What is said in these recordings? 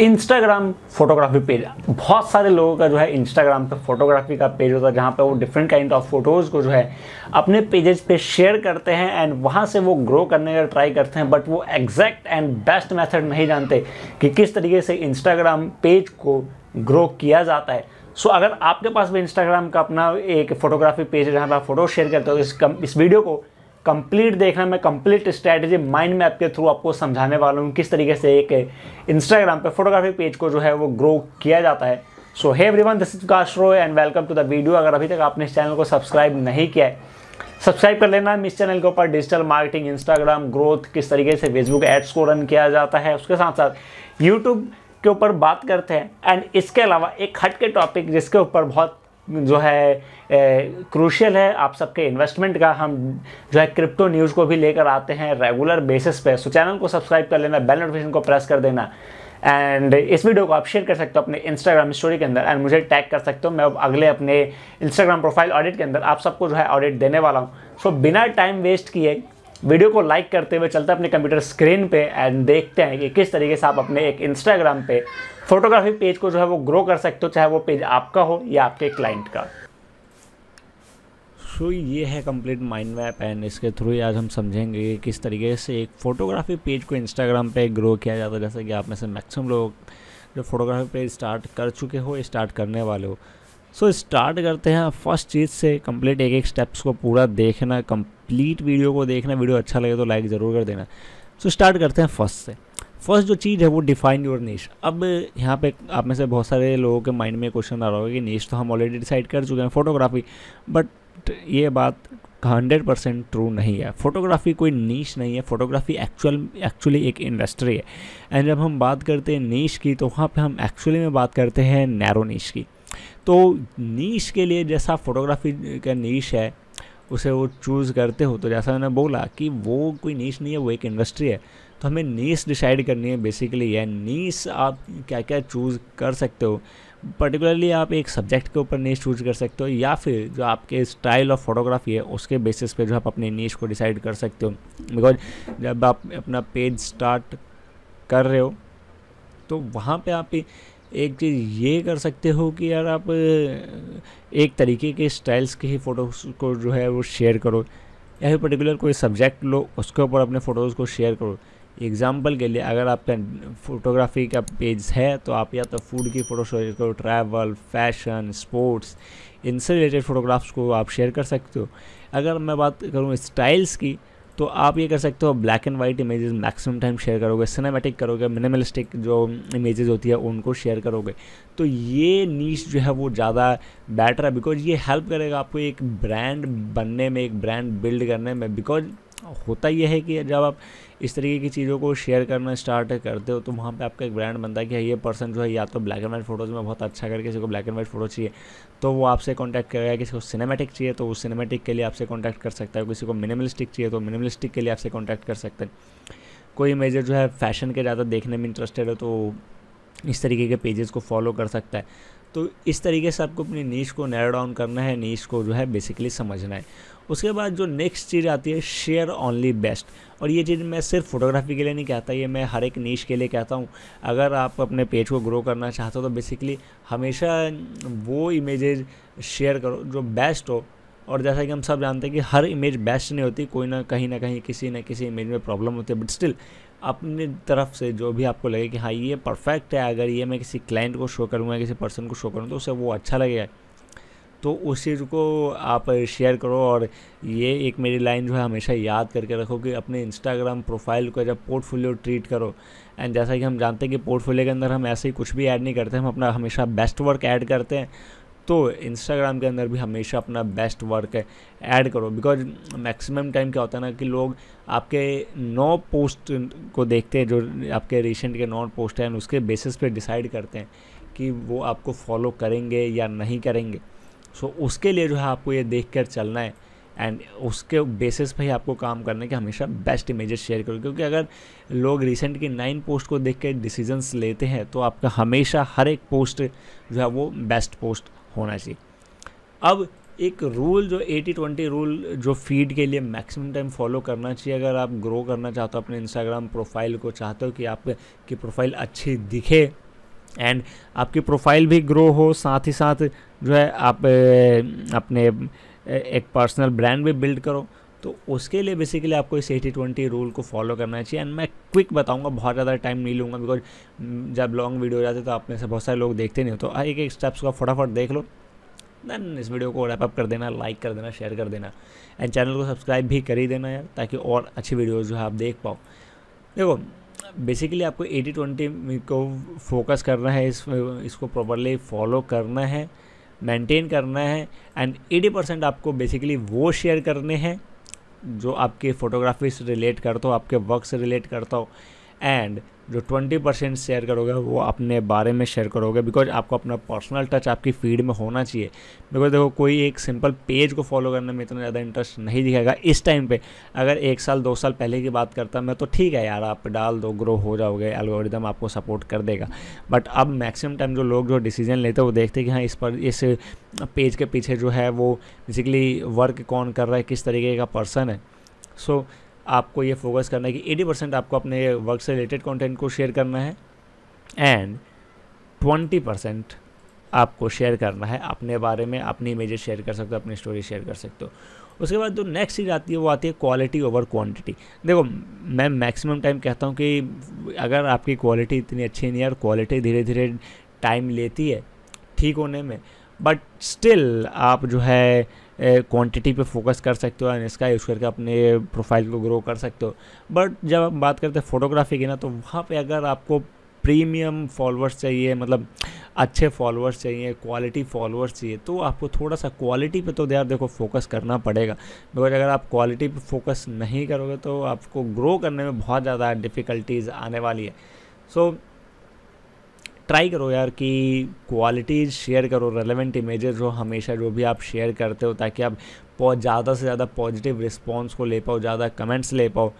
Instagram photography page बहुत सारे लोगों का जो है इंस्टाग्राम पे फोटोग्राफी का पेज होता है जहाँ पे वो डिफरेंट काइंड ऑफ फोटोज़ को जो है अपने पेजेस पे शेयर करते हैं एंड वहाँ से वो ग्रो करने का ट्राई करते हैं बट वो एग्जैक्ट एंड बेस्ट मेथड नहीं जानते कि किस तरीके से इंस्टाग्राम पेज को ग्रो किया जाता है सो so, अगर आपके पास भी इंस्टाग्राम का अपना एक फोटोग्राफी पेज है जहाँ पर आप फोटो शेयर करते हो इस कम इस वीडियो को कंप्लीट देखना मैं कंप्लीट स्ट्रैटेजी माइंड मैप के थ्रू आपको समझाने वाला हूँ किस तरीके से एक इंस्टाग्राम पे फोटोग्राफी पेज को जो है वो ग्रो किया जाता है so hey everyone this is Kash and welcome to the video अगर अभी तक आपने इस चैनल को सब्सक्राइब नहीं किया है सब्सक्राइब कर लेना इस चैनल के ऊपर डिजिटल मार्केटिंग इंस्टाग्राम ग्रोथ किस तरीके से फेसबुक एड्स को रन किया जाता है उसके साथ साथ यूट्यूब के ऊपर बात करते हैं एंड इसके अलावा एक हट के टॉपिक जिसके ऊपर बहुत जो है क्रूशियल है आप सबके इन्वेस्टमेंट का हम जो है क्रिप्टो न्यूज़ को भी लेकर आते हैं रेगुलर बेसिस पे सो चैनल को सब्सक्राइब कर लेना बेल नोटिफिकेशन को प्रेस कर देना एंड इस वीडियो को आप शेयर कर सकते हो अपने इंस्टाग्राम स्टोरी के अंदर एंड मुझे टैग कर सकते हो मैं अब अगले अपने इंस्टाग्राम प्रोफाइल ऑडिट के अंदर आप सबको जो है ऑडिट देने वाला हूँ सो so, बिना टाइम वेस्ट किए वीडियो को लाइक करते हुए चलते अपने कंप्यूटर स्क्रीन पे एंड देखते हैं कि किस तरीके से आप अपने एक इंस्टाग्राम पे फोटोग्राफी पेज को जो है वो ग्रो कर सकते हो चाहे वो पेज आपका हो या आपके क्लाइंट का सो so, ये है कंप्लीट माइंड मैप एंड इसके थ्रू ही आज हम समझेंगे कि किस तरीके से एक फ़ोटोग्राफी पेज को इंस्टाग्राम पे ग्रो किया जाता है जैसे कि आप में से मैक्सिमम लोग जो फोटोग्राफी पेज स्टार्ट कर चुके हो स्टार्ट करने वाले हो सो so, स्टार्ट करते हैं फर्स्ट चीज़ से कंप्लीट एक एक स्टेप्स को पूरा देखना कम कंप्लीट वीडियो को देखना वीडियो अच्छा लगे तो लाइक ज़रूर कर देना सो so, स्टार्ट करते हैं फर्स्ट से फर्स्ट जो चीज़ है वो डिफाइन योर नीच अब यहाँ पे आप में से बहुत सारे लोगों के माइंड में क्वेश्चन आ रहा होगा कि नीच तो हम ऑलरेडी डिसाइड कर चुके हैं फोटोग्राफी बट ये बात हंड्रेड परसेंट ट्रू नहीं है फोटोग्राफी कोई नीच नहीं है फोटोग्राफी एक्चुअल एक्चुअली एक इंडस्ट्री है एंड जब हम बात करते हैं नीच की तो वहाँ पे हम एक्चुअली में बात करते हैं नैरो नीच की तो नीच के लिए जैसा फोटोग्राफी का नीच है उसे वो चूज़ करते हो तो जैसा मैंने बोला कि वो कोई नीच नहीं है वो एक इंडस्ट्री है तो हमें नीस डिसाइड करनी है बेसिकली या नीस आप क्या क्या चूज़ कर सकते हो पर्टिकुलरली आप एक सब्जेक्ट के ऊपर नीच चूज कर सकते हो या फिर जो आपके स्टाइल ऑफ फोटोग्राफी है उसके बेसिस पे जो आप अपने नीच को डिसाइड कर सकते हो बिकॉज जब आप अपना पेज स्टार्ट कर रहे हो तो वहाँ पे आप एक चीज़ ये कर सकते हो कि यार आप एक तरीके के स्टाइल्स के ही फ़ोटोज़ को जो है वो शेयर करो या फिर पर्टिकुलर कोई सब्जेक्ट लो उसके ऊपर अपने फ़ोटोज़ को शेयर करो एग्ज़ाम्पल के लिए अगर आपका फोटोग्राफी का पेज है तो आप या तो फूड की फ़ोटो शेयर करो ट्रैवल फैशन स्पोर्ट्स इनसे रिलेटेड फ़ोटोग्राफ्स को आप शेयर कर सकते हो अगर मैं बात करूँ स्टाइल्स की तो आप ये कर सकते हो black and white images maximum time share करोगे सिनेमैटिक करोगे मिनिमलिस्टिक जो इमेजेस होती है उनको शेयर करोगे तो ये नीच जो है वो ज़्यादा बेटर है बिकॉज ये हेल्प करेगा आपको एक ब्रांड बनने में एक ब्रांड बिल्ड करने में बिकॉज होता यह है कि जब आप इस तरीके की चीज़ों को शेयर करना स्टार्ट करते हो तो वहाँ पे आपका एक ब्रांड बनता है कि हाँ, ये पर्सन जो है या तो ब्लैक एंड वाइट फोटोज़ में बहुत अच्छा करके किसी को ब्लैक एंड वाइट फोटो चाहिए तो वो आपसे कॉन्टैक्ट करेगा किसी को सिनेमेटिक चाहिए तो उस सिनेमेटिक के लिए आपसे कॉन्टैक्ट कर सकता है किसी को मिनिमलिस्टिक चाहिए तो मिनिमलिस्टिक के लिए आपसे कॉन्टैक्ट कर सकते हैं कोई मेजर जो है फैशन के ज़्यादा देखने में इंटरेस्टेड हो तो इस तरीके के पेजेस को फॉलो कर सकता है तो इस तरीके से आपको अपनी नीच को नैरो डाउन करना है नीच को जो है बेसिकली समझना है उसके बाद जो नेक्स्ट चीज़ आती है शेयर ओनली बेस्ट और ये चीज़ मैं सिर्फ फोटोग्राफी के लिए नहीं कहता ये मैं हर एक नीच के लिए कहता हूँ अगर आप अपने पेज को ग्रो करना चाहते हो तो बेसिकली हमेशा वो इमेजेज शेयर करो जो बेस्ट हो और जैसा कि हम सब जानते हैं कि हर इमेज बेस्ट नहीं होती कोई ना कहीं ना कहीं किसी ना किसी इमेज में प्रॉब्लम होती है बट स्टिल अपनी तरफ से जो भी आपको लगे कि हाँ ये परफेक्ट है अगर ये मैं किसी क्लाइंट को शो करूँगा किसी पर्सन को शो करूँ तो उसे वो अच्छा लगेगा तो उस चीज़ को आप शेयर करो और ये एक मेरी लाइन जो है हमेशा याद करके रखो कि अपने इंस्टाग्राम प्रोफाइल को जब पोर्टफोलियो ट्रीट करो एंड जैसा कि हम जानते हैं कि पोर्टफोलियो के अंदर हम ऐसे ही कुछ भी ऐड नहीं करते हम अपना हमेशा बेस्ट वर्क ऐड करते हैं तो इंस्टाग्राम के अंदर भी हमेशा अपना बेस्ट वर्क ऐड करो बिकॉज मैक्सिमम टाइम क्या होता है ना कि लोग आपके नौ पोस्ट को देखते हैं जो आपके रिसेंट के नौ पोस्ट हैं उसके बेसिस पे डिसाइड करते हैं कि वो आपको फॉलो करेंगे या नहीं करेंगे सो so, उसके लिए जो है आपको ये देख कर चलना है एंड उसके बेसिस पर ही आपको काम करने के हमेशा बेस्ट इमेजेस शेयर करो क्योंकि अगर लोग रिसेंट की नाइन पोस्ट को देख के डिसीजंस लेते हैं तो आपका हमेशा हर एक पोस्ट जो है वो बेस्ट पोस्ट होना चाहिए अब एक रूल जो एटी ट्वेंटी रूल जो फीड के लिए मैक्सिमम टाइम फॉलो करना चाहिए अगर आप ग्रो करना चाहते हो अपने इंस्टाग्राम प्रोफाइल को चाहते हो कि आपकी प्रोफाइल अच्छी दिखे एंड आपकी प्रोफाइल भी ग्रो हो साथ ही साथ जो है आप अपने एक पर्सनल ब्रांड भी बिल्ड करो तो उसके लिए बेसिकली आपको इस एटी ट्वेंटी रूल को फॉलो करना चाहिए एंड मैं क्विक बताऊंगा बहुत ज़्यादा टाइम नहीं लूँगा बिकॉज जब लॉन्ग वीडियो जाते तो आप में से बहुत सारे लोग देखते नहीं हो तो एक एक स्टेप्स का फटाफट देख लो देन इस वीडियो को रैप अप कर देना लाइक कर देना शेयर कर देना एंड चैनल को सब्सक्राइब भी कर ही देना यार ताकि और अच्छी वीडियोज़ जो है आप देख पाओ देखो बेसिकली आपको एटी ट्वेंटी को फोकस करना है इस इसको प्रॉपरली फॉलो करना है मेंटेन करना है एंड एटी परसेंट आपको बेसिकली वो शेयर करने हैं जो आपके फ़ोटोग्राफी से रिलेट करता हो आपके वर्क से रिलेट करता हो एंड जो ट्वेंटी परसेंट शेयर करोगे वो अपने बारे में शेयर करोगे बिकॉज आपको अपना पर्सनल टच आपकी फीड में होना चाहिए बिकॉज देखो कोई एक सिंपल पेज को फॉलो करने में इतना ज़्यादा इंटरेस्ट नहीं दिखेगा इस टाइम पे अगर एक साल दो साल पहले की बात करता मैं तो ठीक है यार आप डाल दो ग्रो हो जाओगे एल्गोरिदम आपको सपोर्ट कर देगा बट अब मैक्सिमम टाइम जो लोग जो डिसीजन लेते हैं वो देखते हैं कि हाँ इस पर इस पेज के पीछे जो है वो बेसिकली वर्क कौन कर रहा है किस तरीके का पर्सन है सो so, आपको ये फोकस करना है कि 80 परसेंट आपको अपने वर्क से रिलेटेड कंटेंट को शेयर करना है एंड 20 परसेंट आपको शेयर करना है अपने बारे में अपनी इमेजेस शेयर कर सकते हो अपनी स्टोरी शेयर कर सकते हो उसके बाद जो नेक्स्ट चीज़ आती है वो आती है क्वालिटी ओवर क्वांटिटी देखो मैं मैक्सिमम टाइम कहता हूँ कि अगर आपकी क्वालिटी इतनी अच्छी नहीं है और क्वालिटी धीरे धीरे टाइम लेती है ठीक होने में बट स्टिल आप जो है क्वांटिटी पे फोकस कर सकते हो एंड इसका यूज़ करके अपने प्रोफाइल को ग्रो कर सकते हो बट जब हम बात करते हैं फोटोग्राफी की ना तो वहाँ पे अगर आपको प्रीमियम फॉलोअर्स चाहिए मतलब अच्छे फॉलोअर्स चाहिए क्वालिटी फॉलोअर्स चाहिए तो आपको थोड़ा सा क्वालिटी पे तो यार देखो फोकस करना पड़ेगा बिकॉज अगर आप क्वालिटी पे फोकस नहीं करोगे तो आपको ग्रो करने में बहुत ज़्यादा डिफ़िकल्टीज़ आने वाली है सो so, ट्राई करो यार कि क्वालिटीज़ शेयर करो रेलेवेंट इमेजेस हो हमेशा जो भी आप शेयर करते हो ताकि आप ज़्यादा से ज़्यादा पॉजिटिव रिस्पॉन्स को ले पाओ ज़्यादा कमेंट्स ले पाओ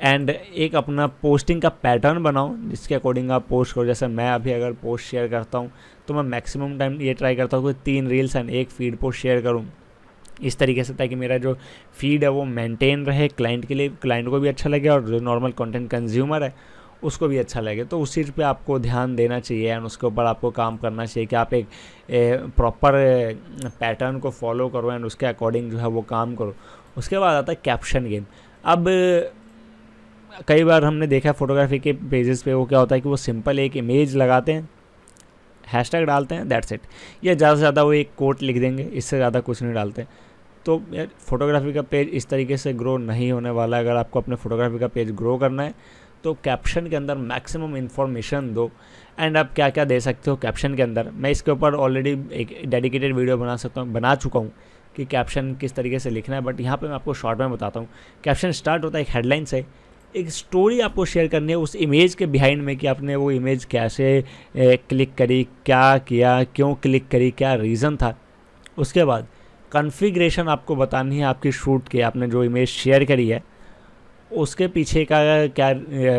एंड एक अपना पोस्टिंग का पैटर्न बनाओ जिसके अकॉर्डिंग आप पोस्ट करो जैसे मैं अभी अगर पोस्ट शेयर करता हूँ तो मैं मैक्सिमम टाइम ये ट्राई करता हूँ कि तीन रील्स एंड एक फीड पोस्ट शेयर करूँ इस तरीके से ताकि मेरा जो फीड है वो मेंटेन रहे क्लाइंट के लिए क्लाइंट को भी अच्छा लगे और जो नॉर्मल कंटेंट कंज्यूमर है उसको भी अच्छा लगे तो उस चीज़ पे आपको ध्यान देना चाहिए एंड उसके ऊपर आपको काम करना चाहिए कि आप एक प्रॉपर पैटर्न को फॉलो करो एंड उसके अकॉर्डिंग जो है वो काम करो उसके बाद आता है कैप्शन गेम अब कई बार हमने देखा फोटोग्राफी के पेजेस पे वो क्या होता है कि वो सिंपल एक इमेज लगाते हैं हैशटैग डालते हैं दैट्स इट या ज़्यादा से ज़्यादा वो एक कोट लिख देंगे इससे ज़्यादा कुछ नहीं डालते तो यार फोटोग्राफी का पेज इस तरीके से ग्रो नहीं होने वाला है अगर आपको अपने फोटोग्राफी का पेज ग्रो करना है तो कैप्शन के अंदर मैक्सिमम इन्फॉर्मेशन दो एंड आप क्या क्या दे सकते हो कैप्शन के अंदर मैं इसके ऊपर ऑलरेडी एक डेडिकेटेड वीडियो बना सकता हूँ बना चुका हूँ कि कैप्शन किस तरीके से लिखना है बट यहाँ पे मैं आपको शॉर्ट में बताता हूँ कैप्शन स्टार्ट होता है एक हेडलाइन से एक स्टोरी आपको शेयर करनी है उस इमेज के बिहाइंड में कि आपने वो इमेज कैसे क्लिक करी क्या किया क्यों क्लिक करी क्या रीज़न था उसके बाद कॉन्फ़िगरेशन आपको बतानी है आपकी शूट के आपने जो इमेज शेयर करी है उसके पीछे का क्या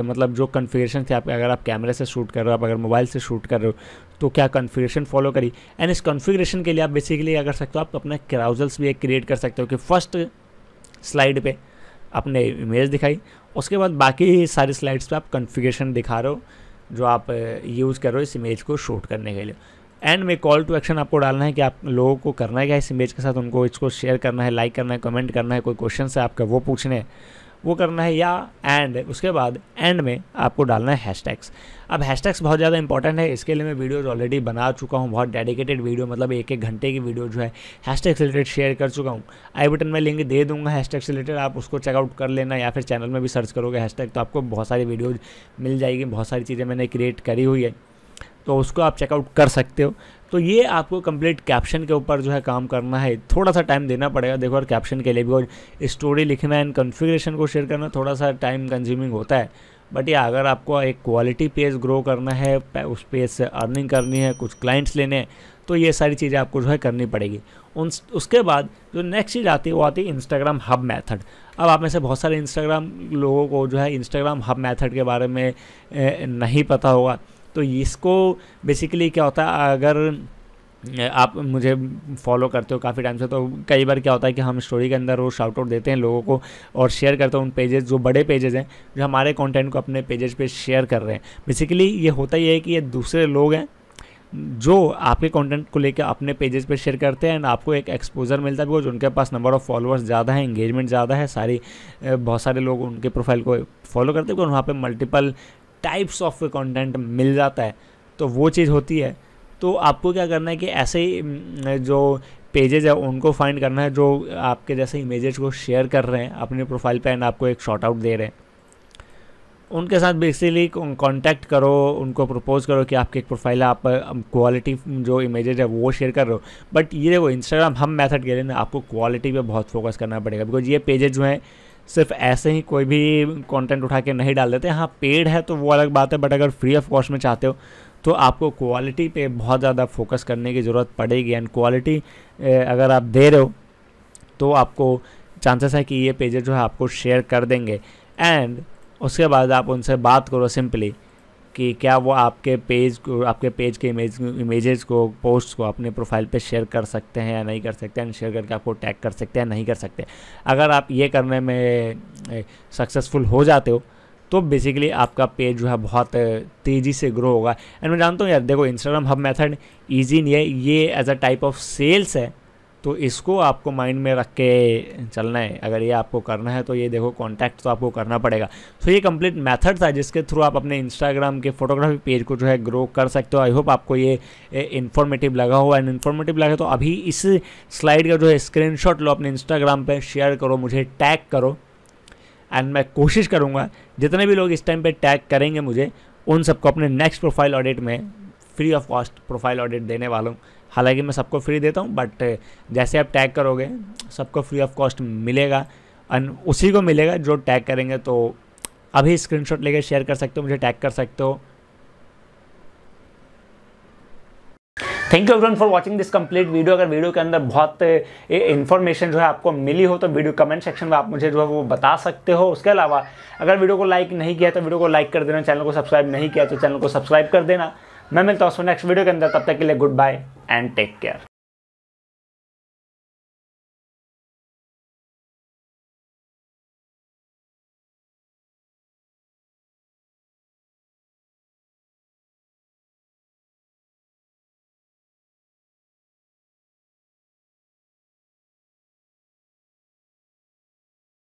मतलब जो कन्फिग्रेशन थे आप अगर आप कैमरे से शूट कर रहे हो आप अगर मोबाइल से शूट कर रहे हो तो क्या कन्फिग्रेशन फॉलो करी एंड इस कन्फिग्रेशन के लिए आप बेसिकली क्या कर सकते हो आप अपने क्राउजल्स भी एक क्रिएट कर सकते हो कि फर्स्ट स्लाइड पे आपने इमेज दिखाई उसके बाद बाकी सारी स्लाइड्स पे आप कन्फिग्रेशन दिखा रहे हो जो आप यूज़ कर रहे हो इस इमेज को शूट करने के लिए एंड में कॉल टू एक्शन आपको डालना है कि आप लोगों को करना है क्या इस इमेज के साथ उनको इसको शेयर करना है लाइक करना है कमेंट करना है कोई क्वेश्चन है आपका वो पूछने हैं वो करना है या एंड उसके बाद एंड में आपको डालना है हैशटैग्स अब हैशटैग्स बहुत ज़्यादा इंपॉर्टेंट है इसके लिए मैं वीडियोज़ ऑलरेडी बना चुका हूँ बहुत डेडिकेटेड वीडियो मतलब एक एक घंटे की वीडियो जो है हैशटैग से रिलेटेड शेयर कर चुका हूँ आई बटन में लिंक दे दूंगा हैशटैग से रिलेटेड आप उसको चेकआउट कर लेना या फिर चैनल में भी सर्च करोगे हैशटैग तो आपको बहुत सारी वीडियोज़ मिल जाएगी बहुत सारी चीज़ें मैंने क्रिएट करी हुई है तो उसको आप चेकआउट कर सकते हो तो ये आपको कंप्लीट कैप्शन के ऊपर जो है काम करना है थोड़ा सा टाइम देना पड़ेगा देखो और कैप्शन के लिए भी और स्टोरी लिखना एंड कॉन्फ़िगरेशन को शेयर करना थोड़ा सा टाइम कंज्यूमिंग होता है बट ये अगर आपको एक क्वालिटी पेज ग्रो करना है उस पेज से अर्निंग करनी है कुछ क्लाइंट्स लेने हैं तो ये सारी चीज़ें आपको जो है करनी पड़ेगी उन उसके बाद जो नेक्स्ट चीज़ आती है वो आती है इंस्टाग्राम हब मेथड अब आप में से बहुत सारे इंस्टाग्राम लोगों को जो है इंस्टाग्राम हब मेथड के बारे में नहीं पता होगा तो इसको बेसिकली क्या होता है अगर आप मुझे फॉलो करते हो काफ़ी टाइम से तो कई बार क्या होता है कि हम स्टोरी के अंदर वो शाउट आउट देते हैं लोगों को और शेयर करते हैं उन पेजेस जो बड़े पेजेस हैं जो हमारे कंटेंट को अपने पेजेस पे शेयर कर रहे हैं बेसिकली ये होता ही है कि ये दूसरे लोग हैं जो आपके कंटेंट को लेकर अपने पेजेस पे शेयर करते हैं एंड आपको एक एक्सपोजर मिलता है बिकॉज उनके पास नंबर ऑफ़ फॉलोअर्स ज़्यादा है इंगेजमेंट ज़्यादा है सारी बहुत सारे लोग उनके प्रोफाइल को फॉलो करते हैं बिकॉज वहाँ पे मल्टीपल टाइप्स ऑफ कंटेंट मिल जाता है तो वो चीज़ होती है तो आपको क्या करना है कि ऐसे ही जो पेजेज है उनको फाइंड करना है जो आपके जैसे इमेजेस को शेयर कर रहे हैं अपने प्रोफाइल पर एंड आपको एक शॉर्ट आउट दे रहे हैं उनके साथ बेसिकली कांटेक्ट करो उनको प्रपोज करो कि आपकी एक प्रोफाइल है आप क्वालिटी जो इमेजेज है वो शेयर कर रहे हो बट ये देखो इंस्टाग्राम हम मेथड के लिए ना आपको क्वालिटी पे बहुत फोकस करना पड़ेगा बिकॉज ये पेजेज जो हैं सिर्फ ऐसे ही कोई भी कंटेंट उठा के नहीं डाल देते हाँ पेड है तो वो अलग बात है बट अगर फ्री ऑफ कॉस्ट में चाहते हो तो आपको क्वालिटी पे बहुत ज़्यादा फोकस करने की ज़रूरत पड़ेगी एंड क्वालिटी अगर आप दे रहे हो तो आपको चांसेस है कि ये पेजेस जो है आपको शेयर कर देंगे एंड उसके बाद आप उनसे बात करो सिंपली कि क्या वो आपके पेज को आपके पेज के इमेज इमेजेस को पोस्ट को अपने प्रोफाइल पे शेयर कर सकते हैं या नहीं कर सकते हैं शेयर करके आपको टैग कर सकते हैं नहीं कर सकते अगर आप ये करने में सक्सेसफुल हो जाते हो तो बेसिकली आपका पेज जो है बहुत तेज़ी से ग्रो होगा एंड मैं जानता हूँ यार देखो इंस्टाग्राम हब मेथड ईजी नहीं है ये as a type of sales है तो इसको आपको माइंड में रख के चलना है अगर ये आपको करना है तो ये देखो कॉन्टैक्ट तो आपको करना पड़ेगा तो ये कंप्लीट मेथड था जिसके थ्रू आप अपने इंस्टाग्राम के फोटोग्राफी पेज को जो है ग्रो कर सकते हो आई होप आपको ये इन्फॉर्मेटिव लगा हो एंड इन्फॉर्मेटिव लगा तो अभी इस स्लाइड का जो है स्क्रीन लो अपने इंस्टाग्राम पर शेयर करो मुझे टैग करो एंड मैं कोशिश करूँगा जितने भी लोग इस टाइम पर टैग करेंगे मुझे उन सबको अपने नेक्स्ट प्रोफाइल ऑडिट में free of cost profile audit देने वाला हूँ हालांकि मैं सबको फ्री देता हूँ बट जैसे आप टैग करोगे सबको फ्री ऑफ कॉस्ट मिलेगा एंड उसी को मिलेगा जो टैग करेंगे तो अभी स्क्रीनशॉट लेकर शेयर कर सकते हो मुझे टैग कर सकते हो thank you everyone for watching this complete video अगर वीडियो के अंदर बहुत इन्फॉर्मेशन जो है आपको मिली हो तो वीडियो कमेंट सेक्शन में आप मुझे जो है वो बता सकते हो उसके अलावा अगर वीडियो को लाइक नहीं किया तो वीडियो को लाइक कर देना चैनल को सब्सक्राइब नहीं किया तो चैनल को सब्सक्राइब कर देना मैं मिलता हूँ नेक्स्ट वीडियो के अंदर तब तक के लिए goodbye and take care.